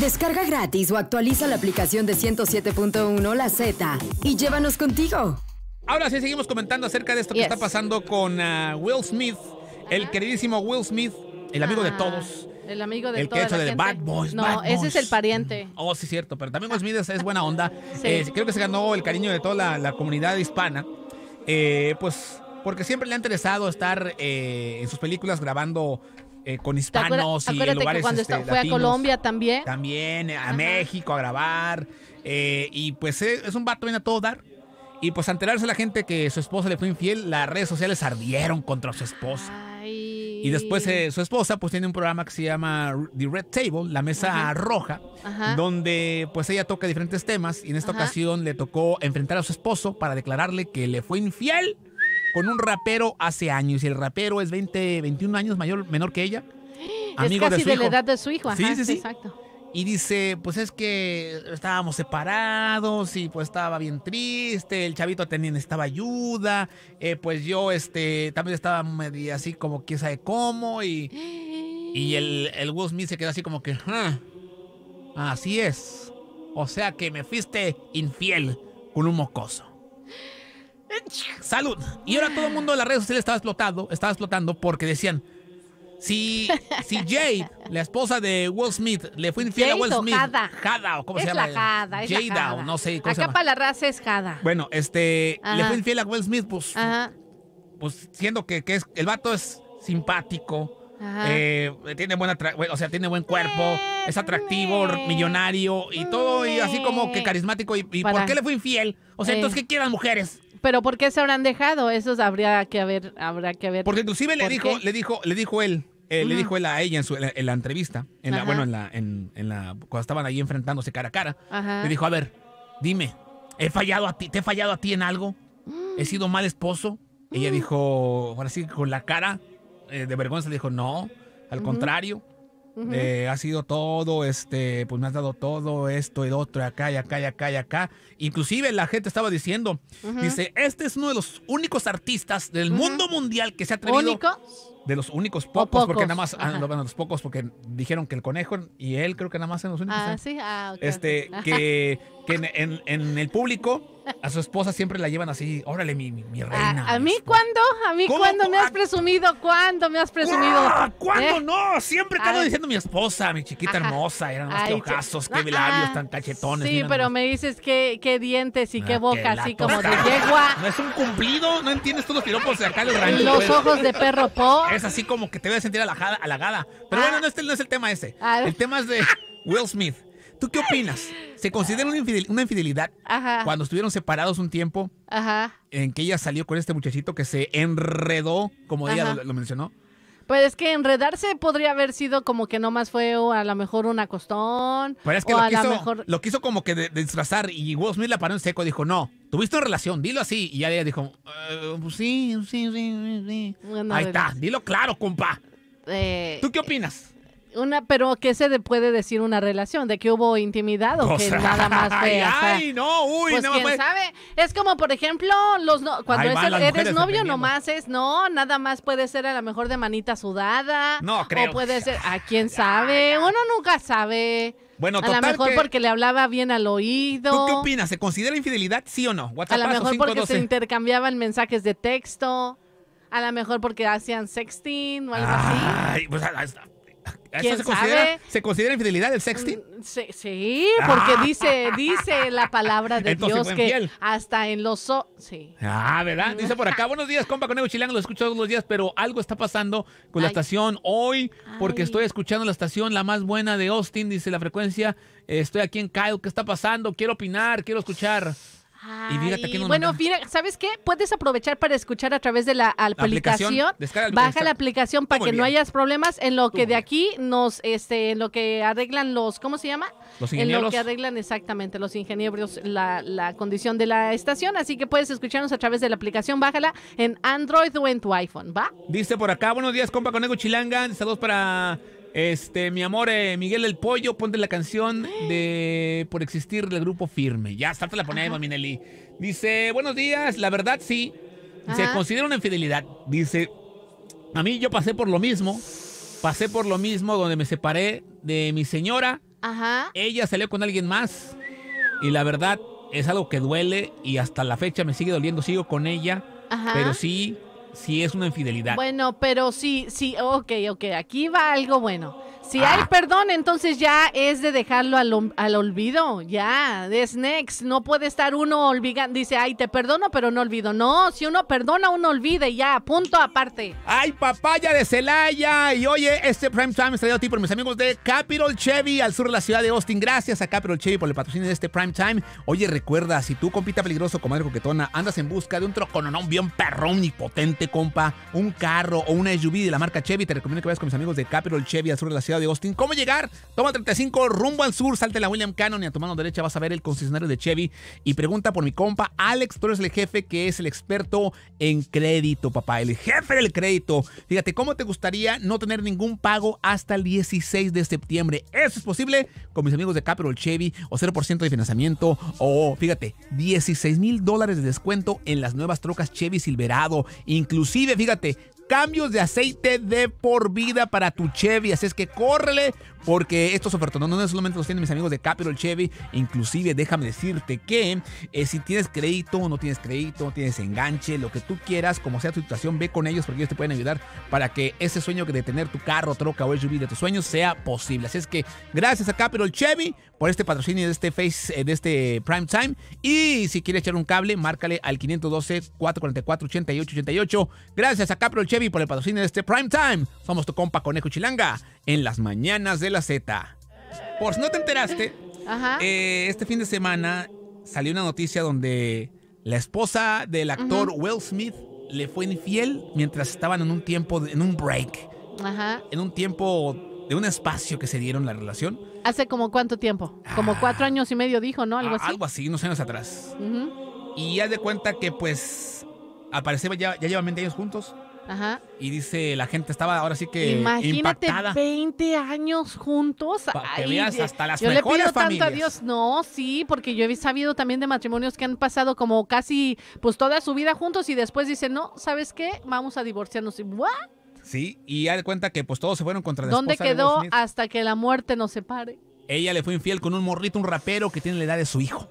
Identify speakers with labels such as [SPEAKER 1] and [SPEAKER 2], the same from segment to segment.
[SPEAKER 1] Descarga gratis o actualiza la aplicación de 107.1 La Z y llévanos contigo. Ahora sí, seguimos comentando acerca de esto que está pasando con ah, Will Smith, el ah. queridísimo Will Smith, el amigo de ah, todos.
[SPEAKER 2] El amigo de El que ha hecho de Bad Boys. No, ese es el pariente. Mm.
[SPEAKER 1] Oh, sí, cierto. Pero también Will Smith es, buena onda. Eh, creo que se ganó el cariño de toda la, comunidad hispana. Eh, pues porque siempre le ha interesado estar eh, en sus películas grabando eh, con hispanos y lugares que cuando este, fue a Colombia también. También, eh, a México a grabar. Eh, y pues es un vato, viene a todo dar. Y pues enterarse la gente que su esposa le fue infiel, las redes sociales ardieron contra su esposa. Y después su esposa pues tiene un programa que se llama The Red Table, la mesa roja, donde pues ella toca diferentes temas y en esta ocasión le tocó enfrentar a su esposo para declararle que le fue infiel con un rapero hace años. Y el rapero es 20, 21 años mayor, menor que ella. es casi de, la edad
[SPEAKER 2] de su hijo. sí, Exacto.
[SPEAKER 1] Y dice, pues es que estábamos separados y pues estaba bien triste, el chavito tenía, necesitaba ayuda, eh, pues yo este, también estaba medio así como quién sabe cómo y, el, el Will se quedó así como que, ah, así es, o sea que me fuiste infiel con un mocoso. Salud. Y ahora todo el mundo De las redes sociales estaba explotado, estaba explotando porque decían, si, si Jade, la esposa de Will Smith, le fue infiel a Will Smith. O Jada. Jada, o cómo se llama. Jada, O no sé cómo Acá para
[SPEAKER 2] la raza es Jada.
[SPEAKER 1] Bueno, este, le fue infiel a Will Smith, pues, pues siendo que, es, el vato es simpático. Eh, tiene buena o sea, tiene buen cuerpo, es atractivo, millonario y todo, y así como que carismático. ¿Y, y por qué le fue infiel? O sea, entonces, eh. ¿qué quieran mujeres?
[SPEAKER 2] Pero ¿por qué se habrán dejado? Eso habría que haber, habrá que ver. Porque inclusive le dijo, le
[SPEAKER 1] dijo, le dijo él, eh, le dijo a ella en, la, entrevista, en la, bueno, en la, en, la, cuando estaban ahí enfrentándose cara a cara, le dijo, a ver, dime, he fallado a ti, te he fallado a ti en algo, he sido mal esposo. Ella mm. dijo, ahora sí, con la cara eh, de vergüenza, le dijo, no, al contrario ha sido todo, este, pues me has dado todo, esto y otro, acá y acá y acá y acá. Inclusive la gente estaba diciendo, dice, este es uno de los únicos artistas del mundo mundial que se ha atrevido... De los únicos pocos, porque nada más, ah, los pocos, porque dijeron que el conejo y él creo que nada más en los únicos. Ah, ¿eh?
[SPEAKER 2] sí, ah, Este, que,
[SPEAKER 1] que en el público A su esposa siempre la llevan así, órale, mi, mi, reina.
[SPEAKER 2] ¿A, mí cuándo? ¿A mí cuándo me has presumido? ¿Cuándo me has presumido? Ah, ¿Cuándo
[SPEAKER 1] ¿eh? no? Siempre estaba diciendo mi esposa, mi chiquita hermosa. Eran más que qué ah, labios ah. tan cachetones. Sí, pero
[SPEAKER 2] me dices qué, dientes y qué boca, así como de yegua.
[SPEAKER 1] ¿No es un cumplido? ¿No entiendes todos los piropos de acá del Los pues. ojos de
[SPEAKER 2] perro po.
[SPEAKER 1] Es así como que te voy a sentir halagada. halagada. Pero bueno, no, este, no es el tema ese. El tema es de Will Smith. ¿Tú qué opinas? ¿Se considera una, infidelidad cuando estuvieron separados un tiempo en que ella salió con este muchachito que se enredó, como ella lo, mencionó?
[SPEAKER 2] Pues es que enredarse podría haber sido como que nomás fue a lo mejor un acostón.
[SPEAKER 1] Pero es que lo, quiso, lo quiso como que disfrazar y Will Smith la paró en seco. y Dijo, no, tuviste una relación, dilo así. Y ella dijo, eh, pues sí, sí, sí, sí. Ahí está, dilo claro, compa. Eh, ¿Tú qué opinas?
[SPEAKER 2] una, pero ¿qué se puede decir una relación? ¿De que hubo intimidad o, que nada más Ay,
[SPEAKER 1] no, pues, ¿quién sabe?
[SPEAKER 2] Es como, por ejemplo, los cuando eres novio nomás es, no, nada más puede ser a lo mejor de manita sudada. No, creo. O puede ser, ¿a ah, quién sabe? Uno nunca sabe.
[SPEAKER 1] Bueno, total, a lo mejor porque
[SPEAKER 2] le hablaba bien al oído. ¿Tú qué opinas?
[SPEAKER 1] ¿Se considera infidelidad, sí o no? WhatsApp a lo mejor porque se
[SPEAKER 2] intercambiaban mensajes de texto. A lo mejor porque hacían sexting o algo Ay,
[SPEAKER 1] así. Pues, ah, ah, ¿Eso se considera, se considera infidelidad el sexting?
[SPEAKER 2] Mm, sí, porque ah. dice, dice la palabra de Dios que hasta en los... sí.
[SPEAKER 1] Ah, ¿verdad? Dice por acá, buenos días, compa, con Evo Chileano, lo escucho todos los días, pero algo está pasando con la estación hoy, porque estoy escuchando la estación, la más buena de Austin, dice la frecuencia, estoy aquí en Kyle, ¿qué está pasando? Quiero opinar, quiero escuchar y bueno,
[SPEAKER 2] mira, ¿sabes qué? Puedes aprovechar para escuchar a través de la, aplicación. baja la aplicación para que no hayas problemas en lo que de aquí nos, este, en lo que arreglan los, ¿cómo se llama? Los En lo que arreglan exactamente los ingenieros, la, la condición de la estación. Así que puedes escucharnos a través de la aplicación. Bájala en Android o en tu iPhone, ¿va?
[SPEAKER 1] Dice por acá, buenos días, compa, con Ego Chilanga. Saludos para este, mi amor, eh, Miguel el Pollo, ponte la canción de Por Existir del grupo Firme. Ya, te la Eva Minelli. Dice, buenos días, la verdad sí. Se considera una infidelidad. Dice, a mí yo pasé por lo mismo. Pasé por lo mismo donde me separé de mi señora. Ajá. Ella salió con alguien más. Y la verdad es algo que duele y hasta la fecha me sigue doliendo. Sigo con ella.
[SPEAKER 2] Pero sí,
[SPEAKER 1] si es una infidelidad.
[SPEAKER 2] Bueno, pero sí, sí, ok, ok, aquí va algo bueno. Si hay ah. perdón, entonces ya es de dejarlo al, olvido, ya, es next. No puede estar uno olvidando, dice, ay, te perdono, pero no olvido. No, si uno perdona, uno olvida y ya, punto aparte. Ay, papaya
[SPEAKER 1] de Celaya. Y oye, este prime time es traído a ti por mis amigos de Capital Chevy, al sur de la ciudad de Austin. Gracias a Capital Chevy por el patrocinio de este prime time. Oye, recuerda, si tú, compita peligroso, comadre coquetona, andas en busca de un trocononón bien perrón y potente, compa, un carro o una SUV de la marca Chevy, te recomiendo que vayas con mis amigos de Capital Chevy, al sur de la ciudad de Austin. ¿Cómo llegar? Toma 35 rumbo al sur, salte la William Cannon y a tu mano derecha vas a ver el concesionario de Chevy y pregunta por mi compa Alex, tú eres el jefe que es el experto en crédito, papá, el jefe del crédito. Fíjate, ¿cómo te gustaría no tener ningún pago hasta el 16 de septiembre? Eso es posible con mis amigos de Capital Chevy o 0% de financiamiento o, fíjate, 16 mil dólares de descuento en las nuevas trocas Chevy Silverado. Inclusive, fíjate, cambios de aceite de por vida para tu Chevy. Así es que córrele porque estos ofertones no solamente los tienen mis amigos de Capital Chevy, inclusive déjame decirte que eh, si tienes crédito, o no tienes crédito, tienes enganche, lo que tú quieras, como sea tu situación, ve con ellos porque ellos te pueden ayudar para que ese sueño de tener tu carro, troca o SUV de tus sueños sea posible. Así es que gracias a Capital Chevy por este patrocinio de este Face, eh, de este Prime Time. Y si quieres echar un cable, márcale al 512-444-8888. Gracias a Capital Chevy por el patrocinio de este Prime Time. Somos tu compa Conejo Chilanga en las mañanas de la Z. Por si no te enteraste, eh, este fin de semana salió una noticia donde la esposa del actor Will Smith le fue infiel mientras estaban en un tiempo, en un break. Ajá. En un tiempo de un espacio que se dieron la relación.
[SPEAKER 2] ¿Hace como cuánto tiempo? Como ah. cuatro años y medio dijo, ¿no? Algo ah, así. Algo
[SPEAKER 1] así, unos años atrás. Y ya de cuenta que pues apareceba ya, ya llevan 20 años juntos. Ajá. Y dice, la gente estaba ahora sí que Imagínate
[SPEAKER 2] 20 años juntos. hasta las yo le pido tanto a Dios. No, sí, porque yo he sabido también de matrimonios que han pasado como casi pues toda su vida juntos y después dicen, no, ¿sabes qué? Vamos a divorciarnos. Y, ¿What?
[SPEAKER 1] Sí, y ya de cuenta que pues todos se fueron contra la ¿Dónde quedó
[SPEAKER 2] hasta que la muerte nos separe?
[SPEAKER 1] Ella le fue infiel con un morrito, un rapero que tiene la edad de su hijo.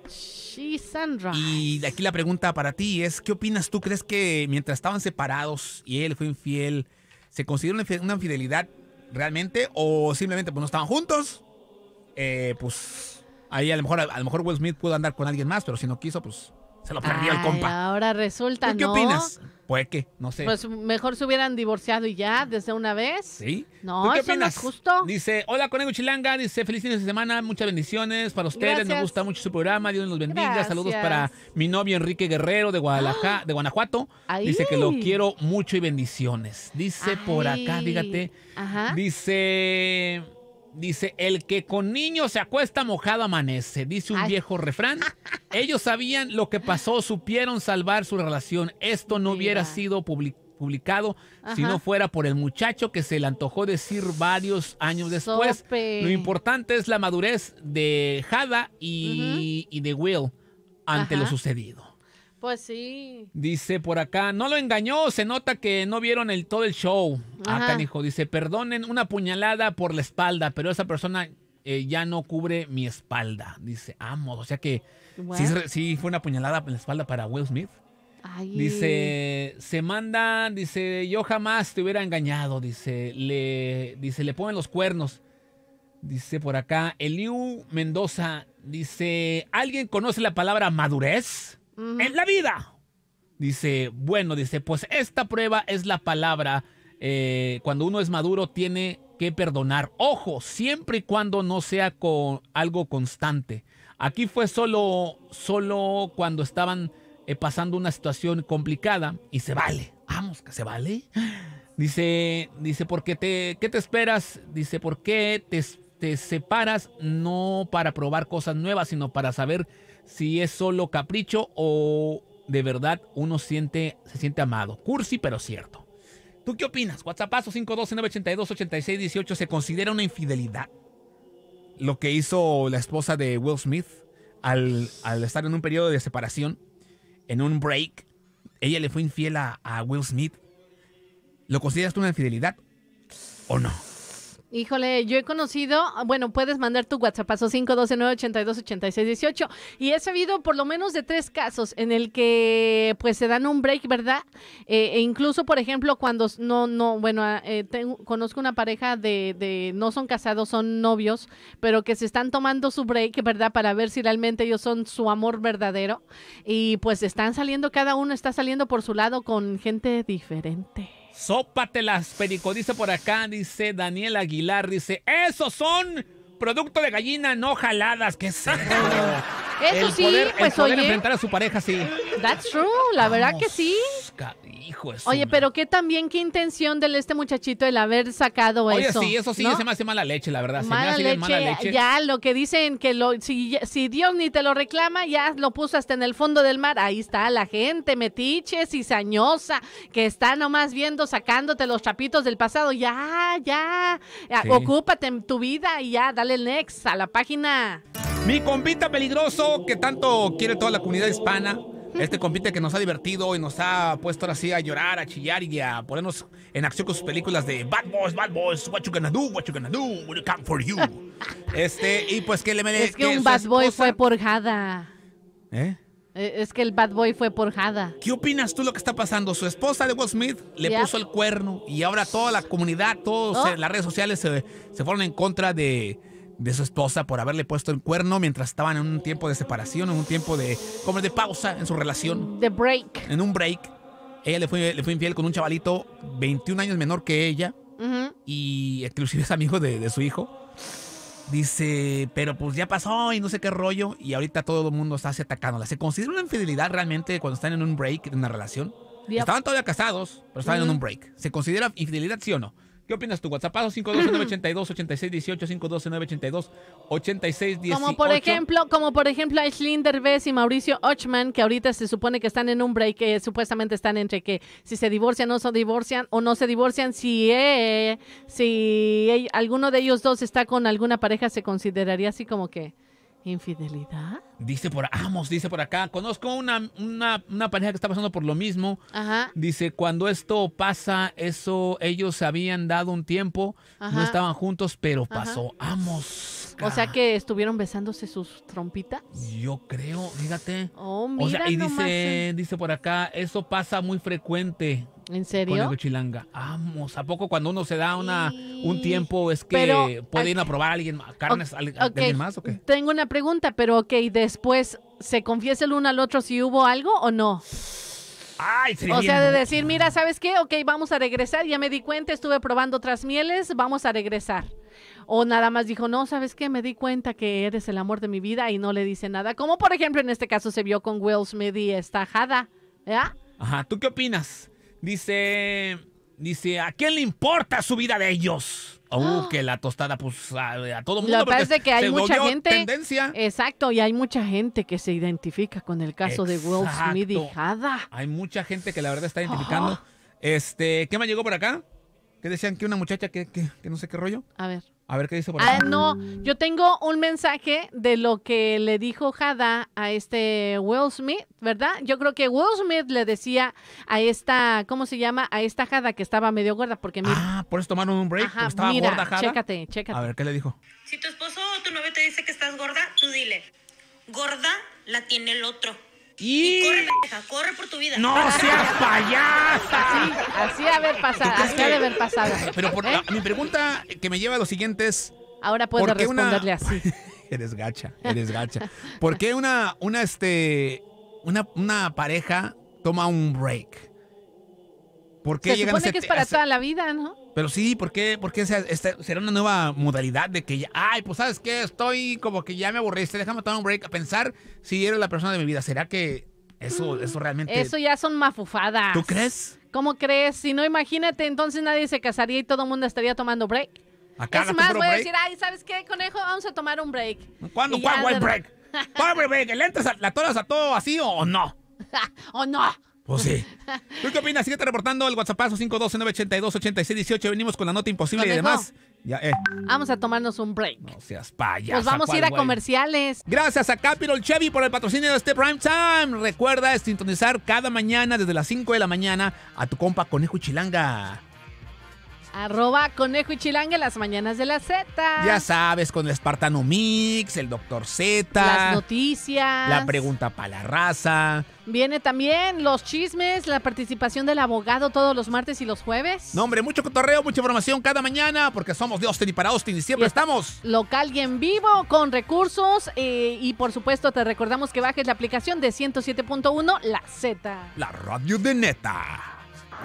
[SPEAKER 1] Y de aquí la pregunta para ti es, ¿qué opinas tú? ¿Crees que mientras estaban separados y él fue infiel, se considera una infidelidad realmente o simplemente pues no estaban juntos? Eh, pues ahí a lo mejor a lo mejor Will Smith pudo andar con alguien más, pero si no quiso, pues se lo perdió el
[SPEAKER 2] compa. Ahora resulta, ¿Qué opinas?
[SPEAKER 1] Pues que, no sé. Pues
[SPEAKER 2] mejor se hubieran divorciado y ya, desde una vez. Sí.
[SPEAKER 1] No, ¿Qué eso no es justo. Dice, hola Conego Chilanga, dice, feliz fin de semana, muchas bendiciones para ustedes, me gusta mucho su programa, Dios nos bendiga. Saludos para mi novio Enrique Guerrero de Guadalajara, ¡Ah! de Guanajuato. Dice que lo quiero mucho y bendiciones. Dice por acá, dígate. Ajá. Dice... Dice, el que con niños se acuesta mojado amanece, dice un viejo refrán. Ellos sabían lo que pasó, supieron salvar su relación. Esto no hubiera sido publicado si no fuera por el muchacho que se le antojó decir varios años después. Lo importante es la madurez de Jada y, de Will ante lo sucedido. Pues Dice por acá, no lo engañó, se nota que no vieron el, todo el show. Acá hijo dice, perdonen una puñalada por la espalda, pero esa persona eh, ya no cubre mi espalda. Dice, amo, o sea que sí, fue una puñalada en la espalda para Will Smith.
[SPEAKER 2] Dice,
[SPEAKER 1] se manda, dice, yo jamás te hubiera engañado, dice, le, dice, le ponen los cuernos. Dice por acá, Eliu Mendoza, dice, ¿alguien conoce la palabra madurez? en la vida. Dice, bueno, dice, pues esta prueba es la palabra. Eh, cuando uno es maduro tiene que perdonar. Ojo, siempre y cuando no sea con algo constante. Aquí fue solo, solo cuando estaban eh, pasando una situación complicada y se vale. Vamos, que se vale. Dice, dice, porque te, ¿qué te esperas? Dice, ¿por qué te, te separas? No para probar cosas nuevas, sino para saber si es solo capricho o de verdad uno siente, se siente amado. Cursi, pero cierto. ¿Tú qué opinas? WhatsAppazo 512-982-8618 se considera una infidelidad. Lo que hizo la esposa de Will Smith al, estar en un periodo de separación, en un break, ella le fue infiel a, a Will Smith. ¿Lo consideras tú una infidelidad o
[SPEAKER 2] no? Híjole, yo he conocido, ah, bueno, puedes mandar tu WhatsApp, paso 512-982-8618, y he sabido por lo menos de tres casos en el que pues se dan un break, ¿verdad? Eh, e incluso, por ejemplo, cuando no, no, bueno, ah, eh, conozco una pareja de, de, no son casados, son novios, pero que se están tomando su break, ¿verdad? Para ver si realmente ellos son su amor verdadero, y pues están saliendo, cada uno está saliendo por su lado con gente diferente.
[SPEAKER 1] Sópatelas, perico, dice por acá, dice Daniel Aguilar, dice, esos son producto de gallina no jaladas, ¿qué es Eso sí, pues oye, enfrentar a su pareja, sí.
[SPEAKER 2] That's true, la verdad que sí.
[SPEAKER 1] Hijo oye,
[SPEAKER 2] pero qué también, qué intención del este muchachito el haber sacado eso. Oye, sí, eso sí, se me
[SPEAKER 1] hace mala leche, la verdad. Mala, leche, Ya,
[SPEAKER 2] lo que dicen que lo, si, Dios ni te lo reclama, ya lo puso hasta en el fondo del mar. Ahí está la gente, metiche, cizañosa, que está nomás viendo, sacándote los chapitos del pasado. Ya, ya. Ocúpate en tu vida y ya, dale el next a la página.
[SPEAKER 1] Mi compita peligroso, que tanto quiere toda la comunidad hispana. Este compite que nos ha divertido y nos ha puesto ahora sí a llorar, a chillar y a ponernos en acción con sus películas de Bad Boys, Bad Boys, What You Gonna Do, What You Gonna Do, We'll Come For You. Este, y pues que le merece. Es que, un Bad
[SPEAKER 2] Boy fue porjada. ¿Eh? E, es que el bad boy fue porjada.
[SPEAKER 1] ¿Qué opinas tú lo que está pasando? Su esposa de Will Smith le puso el cuerno y ahora toda la comunidad, todas oh. las redes sociales se, se, fueron en contra de, de su esposa por haberle puesto el cuerno mientras estaban en un tiempo de separación, en un tiempo de como de pausa en su relación. De break. En un break. Ella le fue, le fue infiel con un chavalito 21 años menor que ella y inclusive es amigo de, su hijo. Dice, pero pues ya pasó y no sé qué rollo y ahorita todo el mundo está así atacándola. ¿Se considera una infidelidad realmente cuando están en un break, en una relación? Estaban todavía casados, pero estaban en un break. ¿Se considera infidelidad sí o no? ¿Qué opinas tú? WhatsApp 512-982-8618, ah, 512-982-8618. Como por ejemplo,
[SPEAKER 2] como por ejemplo Aislinn Derbez y Mauricio Ochman, que ahorita se supone que están en un break, que eh, supuestamente están entre que si se divorcian o no se divorcian, o no se divorcian, si, eh, si alguno de ellos dos está con alguna pareja, se consideraría así como que
[SPEAKER 1] ¿Infidelidad? Dice por Amos, dice por acá. Conozco una, pareja que está pasando por lo mismo. Ajá. Dice, cuando esto pasa, eso, ellos se habían dado un tiempo, no estaban juntos, pero pasó.
[SPEAKER 2] Amos. O sea que estuvieron besándose sus trompitas.
[SPEAKER 1] Yo creo,
[SPEAKER 2] fíjate. Oh, mira y dice, eh.
[SPEAKER 1] dice por acá, eso pasa muy frecuente. ¿En serio? Con Chilanga. Vamos, ¿a poco cuando uno se da una, un tiempo es que puede ir a probar a alguien, carnes alguien más
[SPEAKER 2] Tengo una pregunta, pero ok, después, ¿se confiesa el uno al otro si hubo algo o no? o sea, de decir, mira, ¿sabes qué? Ok, vamos a regresar, ya me di cuenta, estuve probando otras mieles, vamos a regresar. O nada más dijo, no, ¿sabes qué? Me di cuenta que eres el amor de mi vida y no le dice nada. Como por ejemplo en este caso se vio con Will Smith y estajada, Jada,
[SPEAKER 1] Ajá, ¿tú qué opinas? Dice, dice, ¿a quién le importa su vida de ellos? Uh, que la tostada, pues a, todo mundo. Lo que es que hay mucha gente.
[SPEAKER 2] Tendencia. Exacto, y hay mucha gente que se identifica con el caso de Will Smith Hada.
[SPEAKER 1] Hay mucha gente que la verdad está identificando. Este, ¿qué me llegó por acá? Que decían que una muchacha que, que no sé qué rollo. A ver. A ver qué dice por Ah, no,
[SPEAKER 2] yo tengo un mensaje de lo que le dijo Jada a este Will Smith, ¿verdad? Yo creo que Will Smith le decía a esta, ¿cómo se llama? A esta Jada que estaba medio gorda, porque mira. Ah, por
[SPEAKER 1] eso tomaron un break, estaba gorda Jada. Chécate, chécate. A ver, ¿qué le dijo? Si tu esposo
[SPEAKER 2] o tu novio te dice que estás gorda, tú dile, gorda la tiene el otro. Y... y corre, corre por
[SPEAKER 1] tu vida. No seas payasa. Así, así haber pasado, así que... haber pasado. Pero por, ¿eh? mi pregunta que me lleva a lo siguiente es... Ahora puedo responderle así. eres gacha, eres gacha. ¿Por qué una, una, este, una, una pareja toma un break? ¿Por qué se supone que es para toda
[SPEAKER 2] la vida, ¿no?
[SPEAKER 1] Pero sí, ¿por qué, por será una nueva modalidad de que ya, ay, pues sabes qué, estoy como que ya me aburriste, déjame tomar un break a pensar si eres la persona de mi vida. ¿Será que eso, eso realmente... Eso
[SPEAKER 2] ya son mafufadas. ¿Tú crees? ¿Cómo crees? Si no, imagínate, entonces nadie se casaría y todo el mundo estaría tomando break.
[SPEAKER 1] es más, voy a decir, ay,
[SPEAKER 2] ¿sabes qué, conejo? Vamos a tomar un break.
[SPEAKER 1] ¿Cuándo? ¿Cuál break? break? ¿Le entras a, la toras a todo así o no?
[SPEAKER 2] ¿O no?
[SPEAKER 1] Pues sí. ¿Tú qué opinas? Síguete reportando El WhatsApp 512-982-8618. Venimos con la nota imposible y demás. Ya, eh.
[SPEAKER 2] Vamos a tomarnos un break. No
[SPEAKER 1] seas Nos vamos a ir a
[SPEAKER 2] comerciales.
[SPEAKER 1] Gracias a Capital Chevy por el patrocinio de este Prime Time. Recuerda sintonizar cada mañana desde las 5 de la mañana a tu compa Conejo Chilanga.
[SPEAKER 2] Arroba Conejo y Chilangue las mañanas de la Z. Ya
[SPEAKER 1] sabes, con el Espartano Mix, el Doctor Z. Las
[SPEAKER 2] noticias. La
[SPEAKER 1] pregunta para la raza.
[SPEAKER 2] Viene también los chismes, la participación del abogado todos los martes y los jueves.
[SPEAKER 1] No, hombre, mucho cotorreo, mucha información cada mañana, porque somos dios Austin y para siempre estamos.
[SPEAKER 2] Local y en vivo, con recursos. Eh, y por supuesto, te recordamos que bajes la aplicación de 107.1, la Z.
[SPEAKER 1] La radio de neta.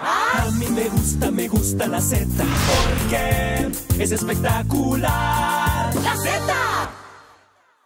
[SPEAKER 2] A mí me gusta, me gusta la Z, porque es espectacular. ¡La Z!